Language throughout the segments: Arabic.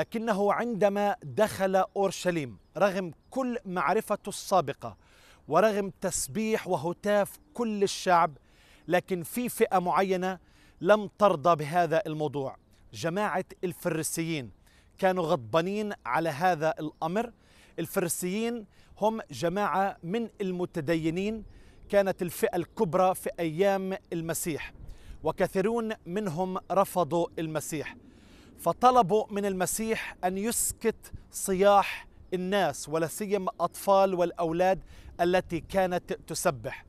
لكنه عندما دخل اورشليم رغم كل معرفته السابقه ورغم تسبيح وهتاف كل الشعب لكن في فئه معينه لم ترضى بهذا الموضوع جماعه الفريسيين كانوا غضبانين على هذا الامر الفريسيين هم جماعه من المتدينين كانت الفئه الكبرى في ايام المسيح وكثيرون منهم رفضوا المسيح فطلبوا من المسيح ان يسكت صياح الناس ولا سيما الاطفال والاولاد التي كانت تسبح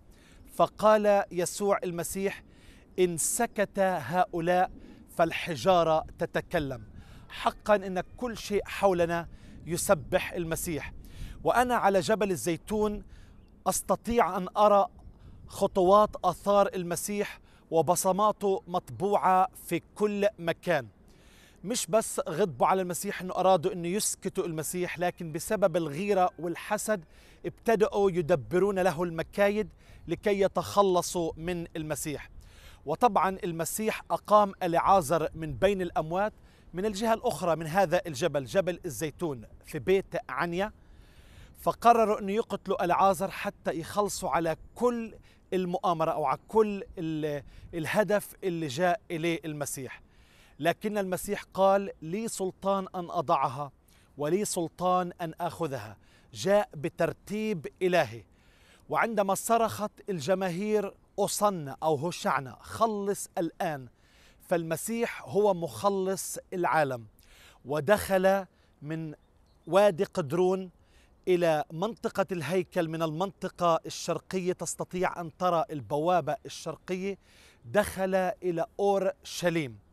فقال يسوع المسيح ان سكت هؤلاء فالحجاره تتكلم حقا ان كل شيء حولنا يسبح المسيح وانا على جبل الزيتون استطيع ان ارى خطوات اثار المسيح وبصماته مطبوعه في كل مكان مش بس غضبوا على المسيح انه ارادوا انه يسكتوا المسيح لكن بسبب الغيره والحسد ابتدأوا يدبرون له المكايد لكي يتخلصوا من المسيح وطبعا المسيح اقام العازر من بين الاموات من الجهه الاخرى من هذا الجبل جبل الزيتون في بيت عنيا فقرروا انه يقتلوا العازر حتى يخلصوا على كل المؤامره او على كل الهدف اللي جاء اليه المسيح لكن المسيح قال لي سلطان ان اضعها ولي سلطان ان اخذها جاء بترتيب الهي وعندما صرخت الجماهير أصن أو هشعنا خلص الآن فالمسيح هو مخلص العالم ودخل من وادي قدرون إلى منطقة الهيكل من المنطقة الشرقية تستطيع أن ترى البوابة الشرقية دخل إلى أور شليم